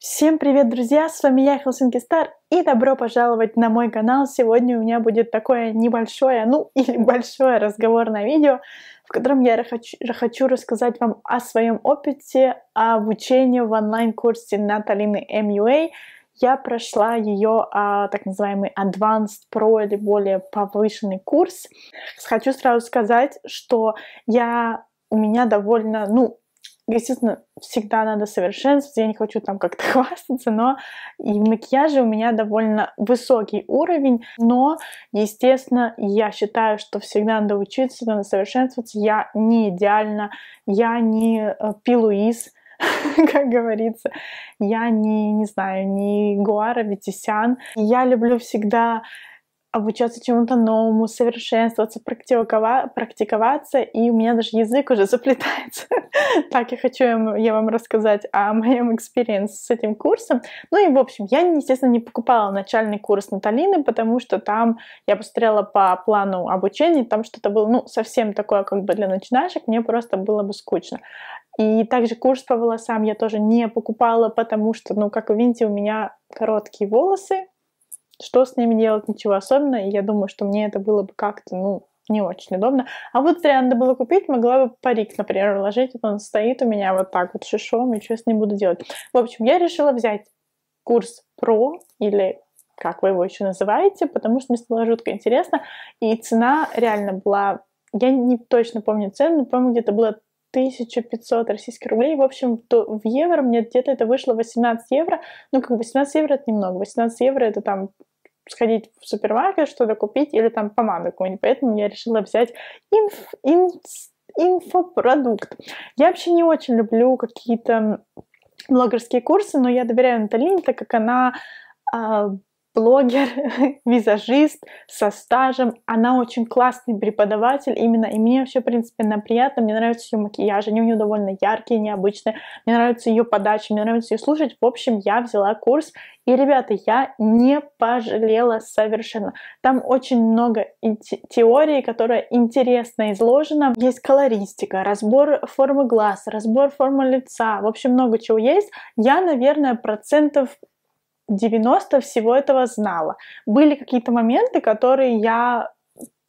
Всем привет, друзья! С вами я, Хелсинки Стар, и добро пожаловать на мой канал. Сегодня у меня будет такое небольшое, ну или большое разговорное видео, в котором я хочу, хочу рассказать вам о своем опыте обучения в онлайн-курсе Наталины MUA. А. Я прошла ее а, так называемый Advanced Pro или более повышенный курс. Хочу сразу сказать, что я у меня довольно, ну, естественно, всегда надо совершенствоваться, я не хочу там как-то хвастаться, но и в макияже у меня довольно высокий уровень, но, естественно, я считаю, что всегда надо учиться, надо совершенствоваться, я не идеально, я не э, Пилуиз, как говорится. Я не, не знаю, не Гуара Витисян. Я люблю всегда обучаться чему-то новому, совершенствоваться, практиковаться, практиковаться, и у меня даже язык уже заплетается. так я хочу я вам рассказать о моем экспириенсе с этим курсом. Ну и, в общем, я, естественно, не покупала начальный курс Наталины, потому что там я посмотрела по плану обучения, там что-то было, ну, совсем такое, как бы для начинающих, мне просто было бы скучно. И также курс по волосам я тоже не покупала, потому что, ну, как вы видите, у меня короткие волосы, что с ними делать, ничего особенного. И я думаю, что мне это было бы как-то, ну, не очень удобно. А вот зря надо было купить, могла бы парик, например, вложить. Вот он стоит у меня вот так вот шишом, и что с ним буду делать. В общем, я решила взять курс про или как вы его еще называете, потому что мне стало жутко интересно. И цена реально была... Я не точно помню цену, но, помню, где-то было 1500 российских рублей. В общем, то в евро мне где-то это вышло 18 евро. Ну, как бы 18 евро это немного. 18 евро это там сходить в супермаркет, что-то купить, или там помаду какую-нибудь. Поэтому я решила взять инф, инф, инфопродукт. Я вообще не очень люблю какие-то блогерские курсы, но я доверяю Наталине, так как она а, блогер, визажист со стажем. Она очень классный преподаватель именно, и мне вообще, в принципе, она приятна. Мне нравятся ее макияжи, они у нее довольно яркие, необычные. Мне нравится ее подача, мне нравится ее слушать. В общем, я взяла курс, и, ребята, я не пожалела совершенно. Там очень много теории, которая интересно изложена. Есть колористика, разбор формы глаз, разбор формы лица. В общем, много чего есть. Я, наверное, процентов 90 всего этого знала. Были какие-то моменты, которые я,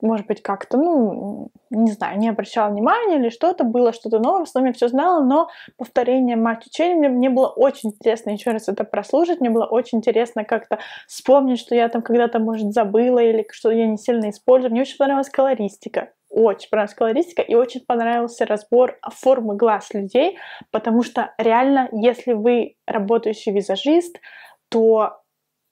может быть, как-то, ну, не знаю, не обращала внимания или что-то, было что-то новое, в основном я все знала, но повторение мать учения мне, мне было очень интересно еще раз это прослушать, мне было очень интересно как-то вспомнить, что я там когда-то, может, забыла или что я не сильно использую. Мне очень понравилась колористика, очень понравилась колористика и очень понравился разбор формы глаз людей, потому что реально, если вы работающий визажист, то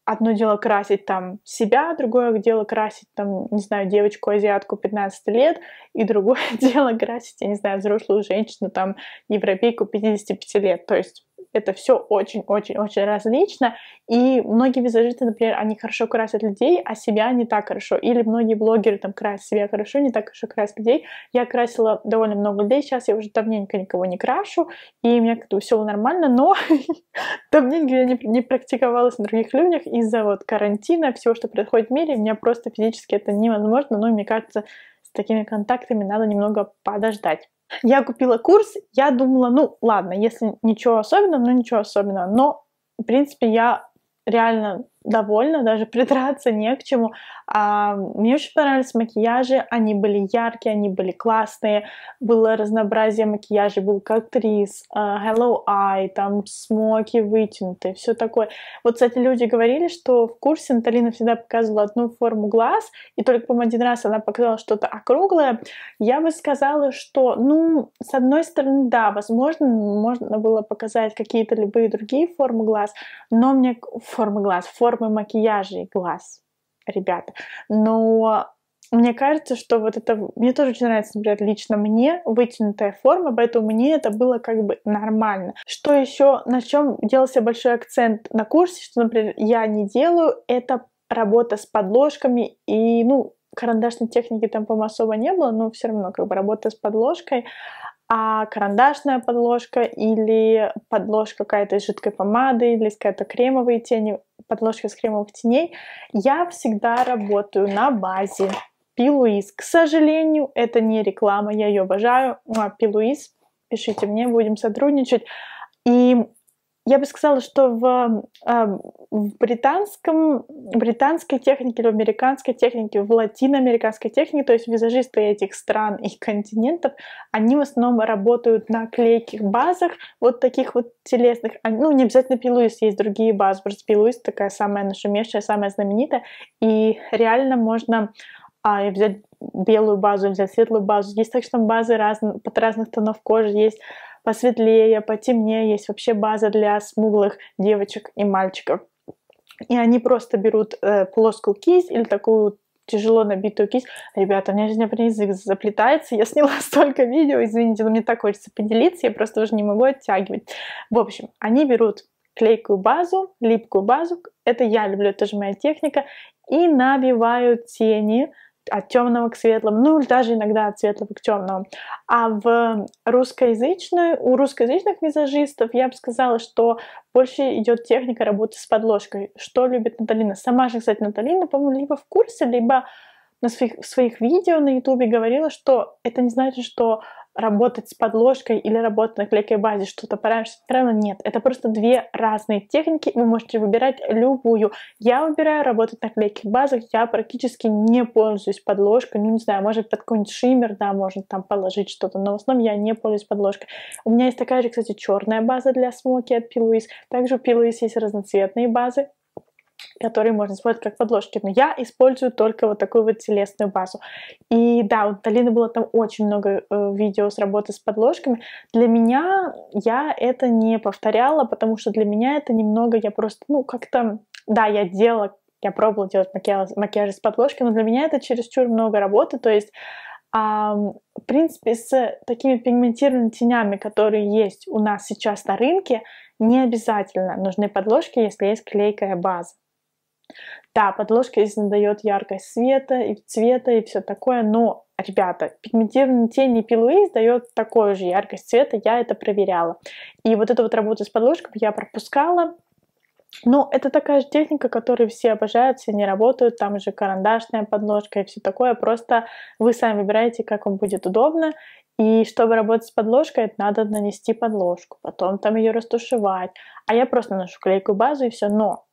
одно дело красить там себя, другое дело красить там, не знаю, девочку-азиатку 15 лет, и другое дело красить, я не знаю, взрослую женщину, там, европейку 55 лет. То есть это все очень-очень-очень различно. И многие визажисты, например, они хорошо красят людей, а себя не так хорошо. Или многие блогеры там красят себя хорошо, не так хорошо красят людей. Я красила довольно много людей, сейчас я уже давненько никого не крашу, и у меня как-то все нормально, но давненько я не, не практиковалась на других людях из-за вот карантина, всего, что происходит в мире, у меня просто физически это невозможно, но мне кажется, с такими контактами надо немного подождать. Я купила курс, я думала, ну ладно, если ничего особенного, ну ничего особенного. Но, в принципе, я реально довольна, даже придраться не к чему. А, мне очень понравились макияжи, они были яркие, они были классные, было разнообразие макияжей, был актрис, Hello Eye, там смоки вытянутые, все такое. Вот, кстати, люди говорили, что в курсе Наталина всегда показывала одну форму глаз, и только, по один раз она показала что-то округлое. Я бы сказала, что, ну, с одной стороны, да, возможно, можно было показать какие-то любые другие формы глаз, но мне формы глаз, формы формы макияжей глаз, ребята. Но мне кажется, что вот это... Мне тоже очень нравится, например, лично мне вытянутая форма, поэтому мне это было как бы нормально. Что еще, на чем делался большой акцент на курсе, что, например, я не делаю, это работа с подложками и, ну, карандашной техники там, по-моему, особо не было, но все равно как бы работа с подложкой, а карандашная подложка или подложка какая-то из жидкой помады или какая-то кремовые тени, подложка с кремовых теней. Я всегда работаю на базе Пилуиз. К сожалению, это не реклама, я ее обожаю. Пилуиз, пишите мне, будем сотрудничать. И я бы сказала, что в, в британском, британской технике или в американской технике, в латиноамериканской технике, то есть визажисты этих стран и континентов, они в основном работают на клейких базах, вот таких вот телесных. А, ну, не обязательно пилуис, есть другие базы, просто пилуис такая самая нашумевшая, самая знаменитая. И реально можно а, взять белую базу, взять светлую базу. Есть так что базы разных, под разных тонов кожи, есть посветлее, потемнее. Есть вообще база для смуглых девочек и мальчиков. И они просто берут э, плоскую кисть или такую тяжело набитую кисть. Ребята, у меня сегодня прям язык заплетается. Я сняла столько видео, извините, но мне так хочется поделиться, я просто уже не могу оттягивать. В общем, они берут клейкую базу, липкую базу, это я люблю, это же моя техника, и набивают тени, от темного к светлому, ну или даже иногда от светлого к темному. А в русскоязычной, у русскоязычных визажистов я бы сказала, что больше идет техника работы с подложкой, что любит Наталина. Сама же, кстати, Наталина, по-моему, либо в курсе, либо на своих, в своих видео на Ютубе говорила, что это не значит, что работать с подложкой или работать на клейкой базе, что-то правильно, нет. Это просто две разные техники, вы можете выбирать любую. Я выбираю работать на клейких базах, я практически не пользуюсь подложкой, ну не знаю, может под какой-нибудь шиммер, да, можно там положить что-то, но в основном я не пользуюсь подложкой. У меня есть такая же, кстати, черная база для смоки от P. Louis. Также у P. Louis есть разноцветные базы, которые можно использовать как подложки. Но я использую только вот такую вот телесную базу. И да, у Талины было там очень много э, видео с работы с подложками. Для меня я это не повторяла, потому что для меня это немного, я просто, ну, как-то, да, я делала, я пробовала делать макияж, макияж с подложки, но для меня это чересчур много работы, то есть а, в принципе, с такими пигментированными тенями, которые есть у нас сейчас на рынке, не обязательно нужны подложки, если есть клейкая база. Да, подложка здесь надает яркость света и цвета и все такое, но, ребята, пигментированные тени Пилуиз дает такую же яркость цвета, я это проверяла. И вот эту вот работу с подложкой я пропускала, но это такая же техника, которую все обожают, все не работают, там же карандашная подложка и все такое, просто вы сами выбираете, как вам будет удобно, и чтобы работать с подложкой, это надо нанести подложку, потом там ее растушевать. А я просто наношу клейкую базу и все. Но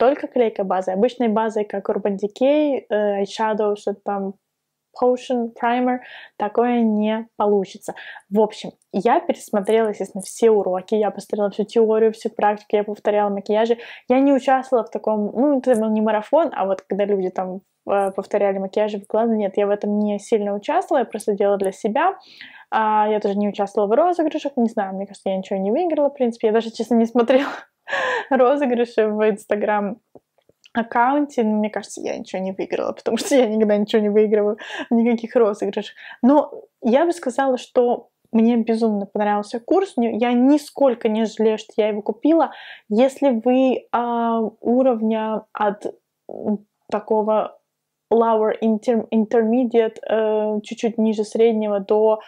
только клейкой базой, обычной базой, как Urban Decay, э, eyeshadow, что-то там, potion, primer, такое не получится. В общем, я пересмотрела, естественно, все уроки, я посмотрела всю теорию, всю практику, я повторяла макияжи. Я не участвовала в таком, ну, это был не марафон, а вот когда люди там э, повторяли макияжи, в глаза, нет, я в этом не сильно участвовала, я просто делала для себя. А, я тоже не участвовала в розыгрышах, не знаю, мне кажется, я ничего не выиграла, в принципе, я даже, честно, не смотрела розыгрыши в Инстаграм аккаунте, ну, мне кажется, я ничего не выиграла, потому что я никогда ничего не выигрываю, никаких розыгрышей. Но я бы сказала, что мне безумно понравился курс, я нисколько не жалею, что я его купила. Если вы э, уровня от такого lower inter intermediate, э, чуть-чуть ниже среднего до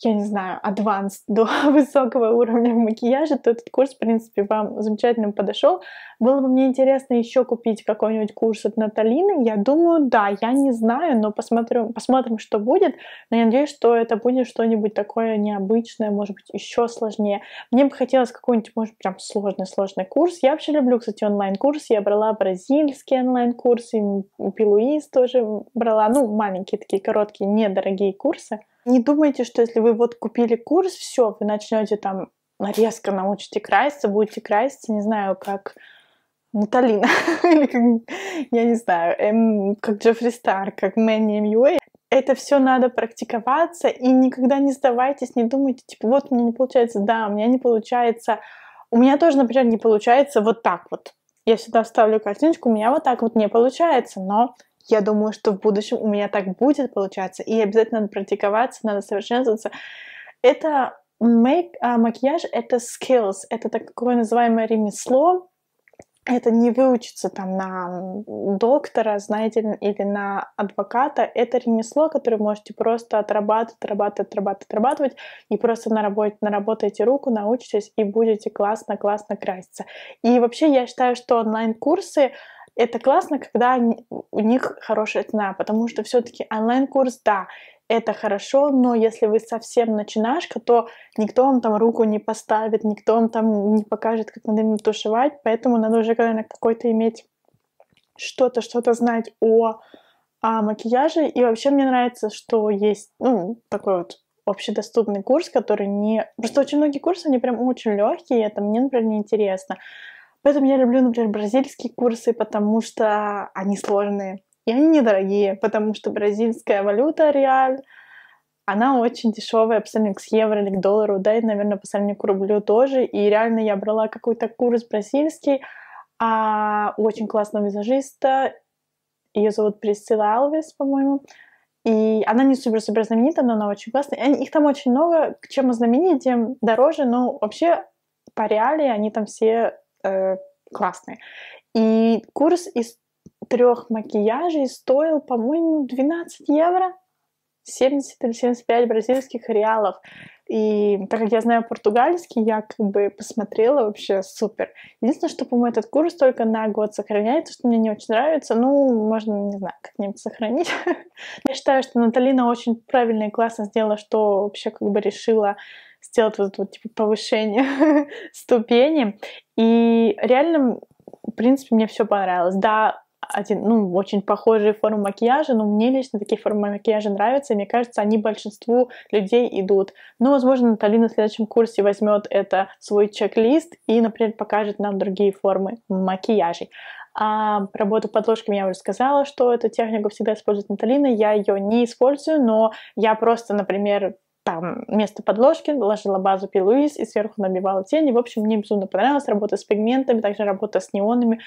я не знаю, адванс до высокого уровня в макияже, то этот курс, в принципе, вам замечательно подошел. Было бы мне интересно еще купить какой-нибудь курс от Наталины. Я думаю, да, я не знаю, но посмотрим, посмотрим, что будет. Но я надеюсь, что это будет что-нибудь такое необычное, может быть, еще сложнее. Мне бы хотелось какой-нибудь, может, прям сложный-сложный курс. Я вообще люблю, кстати, онлайн-курс. Я брала бразильские онлайн-курсы, Пилуиз тоже брала. Ну, маленькие такие короткие, недорогие курсы. Не думайте, что если вы вот купили курс, все, вы начнете там резко научите краситься, будете краситься, не знаю, как Наталина, или как, я не знаю, эм, как Джеффри Стар, как Мэнни Мьюэй. Это все надо практиковаться и никогда не сдавайтесь, не думайте, типа, вот у меня не получается, да, у меня не получается. У меня тоже, например, не получается вот так вот. Я сюда вставлю картиночку, у меня вот так вот не получается, но я думаю, что в будущем у меня так будет получаться, и обязательно надо практиковаться, надо совершенствоваться. Это make, а, макияж — это skills, это такое называемое ремесло, это не выучиться там на доктора, знаете, или на адвоката. Это ремесло, которое можете просто отрабатывать, отрабатывать, отрабатывать, отрабатывать, и просто наработать, наработаете руку, научитесь, и будете классно-классно краситься. И вообще я считаю, что онлайн-курсы — это классно, когда у них хорошая цена, потому что все-таки онлайн-курс, да, это хорошо, но если вы совсем начинашка, то никто вам там руку не поставит, никто вам там не покажет, как надо им тушевать, поэтому надо уже, наверное, какой-то иметь что-то, что-то знать о, о а, макияже. И вообще мне нравится, что есть, ну, такой вот общедоступный курс, который не... Просто очень многие курсы, они прям очень легкие, это мне, например, неинтересно. интересно. Поэтому я люблю, например, бразильские курсы, потому что они сложные. И они недорогие, потому что бразильская валюта, реаль, она очень дешевая по сравнению с евро или к доллару, да, и, наверное, по сравнению к рублю тоже. И реально я брала какой-то курс бразильский а, очень классного визажиста. Ее зовут Присцилла Алвес, по-моему. И она не супер-супер знаменита, но она очень классная. И их там очень много. чему знаменит, тем дороже. Но вообще по реалии они там все э, классные. И курс из трех макияжей стоил, по-моему, 12 евро, 70 или 75 бразильских реалов. И так как я знаю португальский, я как бы посмотрела вообще супер. Единственное, что, по-моему, этот курс только на год сохраняется, что мне не очень нравится. Ну, можно, не знаю, как-нибудь сохранить. я считаю, что Наталина очень правильно и классно сделала, что вообще как бы решила сделать вот, вот типа, повышение ступени. И реально, в принципе, мне все понравилось. Да, один, ну, очень похожие формы макияжа, но мне лично такие формы макияжа нравятся, и мне кажется, они большинству людей идут. Ну, возможно, Натали на следующем курсе возьмет это свой чек-лист и, например, покажет нам другие формы макияжей. А работу под я уже сказала, что эту технику всегда использует Наталина. Я ее не использую, но я просто, например, там место подложки ложила базу пи и сверху набивала тени. В общем, мне безумно понравилась работа с пигментами, также работа с неонами.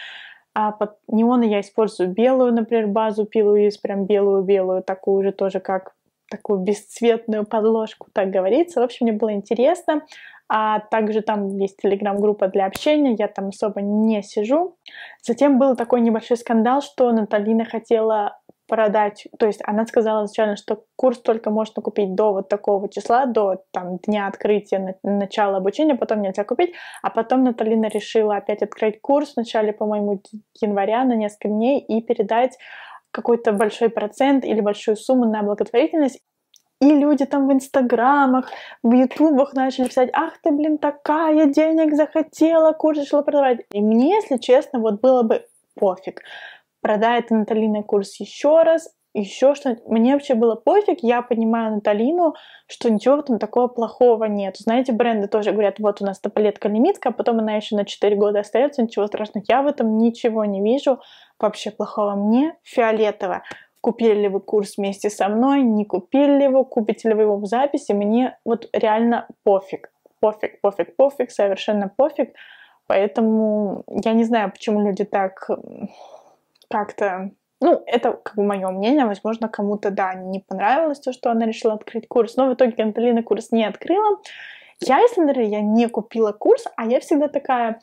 А под неоны я использую белую, например, базу пи прям белую-белую, такую же тоже, как такую бесцветную подложку, так говорится. В общем, мне было интересно. А также там есть телеграм-группа для общения, я там особо не сижу. Затем был такой небольшой скандал, что Наталина хотела продать, то есть она сказала изначально, что курс только можно купить до вот такого числа, до там дня открытия, начала обучения, потом нельзя купить, а потом Наталина решила опять открыть курс в начале, по-моему, января на несколько дней и передать какой-то большой процент или большую сумму на благотворительность. И люди там в инстаграмах, в ютубах начали писать, ах ты, блин, такая, денег захотела, курс решила продавать. И мне, если честно, вот было бы пофиг продает Наталина курс еще раз, еще что -нибудь. Мне вообще было пофиг, я понимаю Наталину, что ничего в этом такого плохого нет. Знаете, бренды тоже говорят, вот у нас тополетка лимитка, а потом она еще на 4 года остается, ничего страшного. Я в этом ничего не вижу вообще плохого. Мне фиолетово. Купили ли вы курс вместе со мной, не купили ли вы, купите ли вы его в записи, мне вот реально пофиг. Пофиг, пофиг, пофиг, совершенно пофиг. Поэтому я не знаю, почему люди так как-то ну, это как бы мое мнение, возможно, кому-то, да, не понравилось то, что она решила открыть курс, но в итоге Анталина курс не открыла. Я, если, например, я не купила курс, а я всегда такая,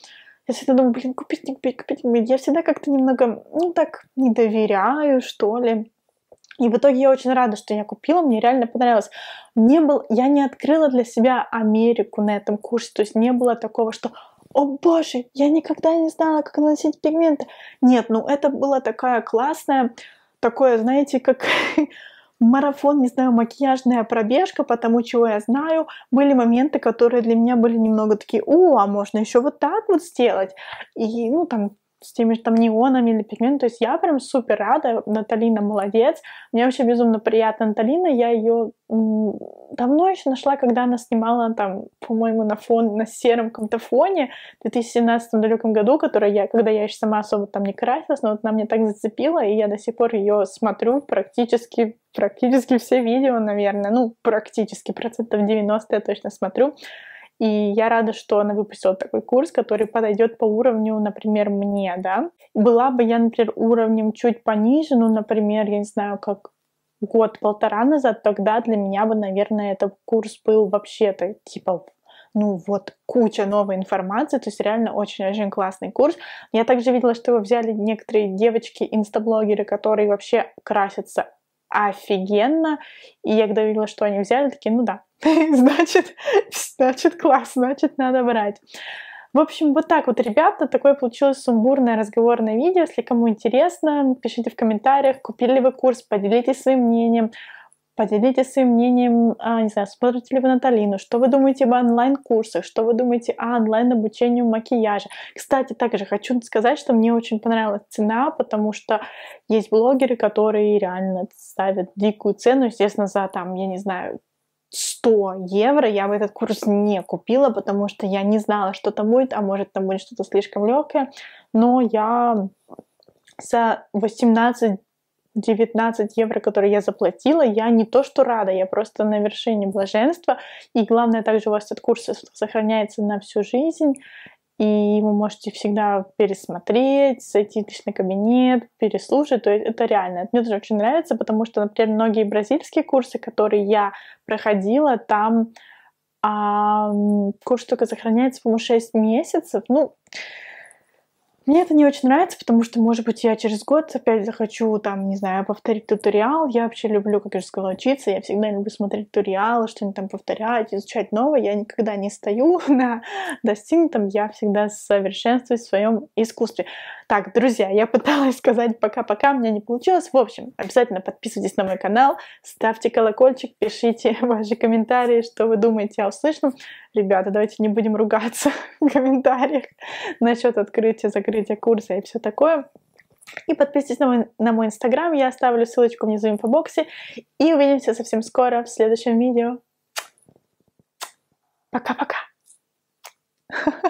я всегда думаю, блин, купить, не купить, купить, не купить. Я всегда как-то немного, ну, так, не доверяю, что ли. И в итоге я очень рада, что я купила, мне реально понравилось. Не был, я не открыла для себя Америку на этом курсе, то есть не было такого, что о боже, я никогда не знала, как наносить пигменты. Нет, ну это была такая классная, такое, знаете, как марафон, не знаю, макияжная пробежка, потому чего я знаю, были моменты, которые для меня были немного такие, о, а можно еще вот так вот сделать. И, ну, там, с теми же там неонами или пигментами. То есть я прям супер рада. Наталина молодец. Мне вообще безумно приятно Наталина. Я ее давно еще нашла, когда она снимала там, по-моему, на фон, на сером каком-то фоне в 2017 далеком году, который я, когда я еще сама особо там не красилась, но вот она мне так зацепила, и я до сих пор ее смотрю практически практически все видео, наверное, ну, практически процентов 90 я точно смотрю. И я рада, что она выпустила такой курс, который подойдет по уровню, например, мне, да. Была бы я, например, уровнем чуть пониже, ну, например, я не знаю, как год-полтора назад, тогда для меня бы, наверное, этот курс был вообще-то типа ну вот куча новой информации, то есть реально очень-очень классный курс. Я также видела, что его взяли некоторые девочки, инстаблогеры, которые вообще красятся офигенно, и я когда видела, что они взяли, такие, ну да, значит, значит класс, значит надо брать. В общем, вот так вот, ребята, такое получилось сумбурное разговорное видео. Если кому интересно, пишите в комментариях, купили ли вы курс, поделитесь своим мнением, поделитесь своим мнением, а, не знаю, смотрите ли вы Наталину, что вы думаете об онлайн-курсах, что вы думаете о онлайн обучении макияжа. Кстати, также хочу сказать, что мне очень понравилась цена, потому что есть блогеры, которые реально ставят дикую цену, естественно, за там, я не знаю, 100 евро я бы этот курс не купила, потому что я не знала, что там будет, а может там будет что-то слишком легкое. Но я за 18 19 евро, которые я заплатила, я не то что рада, я просто на вершине блаженства. И главное, также у вас этот курс сохраняется на всю жизнь и вы можете всегда пересмотреть, зайти в личный кабинет, переслушать. То есть это реально. мне тоже очень нравится, потому что, например, многие бразильские курсы, которые я проходила, там а, курс только сохраняется, по-моему, 6 месяцев. Ну, мне это не очень нравится, потому что, может быть, я через год опять захочу, там, не знаю, повторить туториал. Я вообще люблю, как я же сказала, учиться. Я всегда люблю смотреть туториалы, что-нибудь там повторять, изучать новое. Я никогда не стою на достигнутом. Я всегда совершенствуюсь в своем искусстве. Так, друзья, я пыталась сказать пока-пока, у меня не получилось. В общем, обязательно подписывайтесь на мой канал, ставьте колокольчик, пишите ваши комментарии, что вы думаете о услышанном. Ребята, давайте не будем ругаться в комментариях насчет открытия, закрытия курса и все такое. И подписывайтесь на мой, на мой инстаграм, я оставлю ссылочку внизу в инфобоксе. И увидимся совсем скоро в следующем видео. Пока-пока!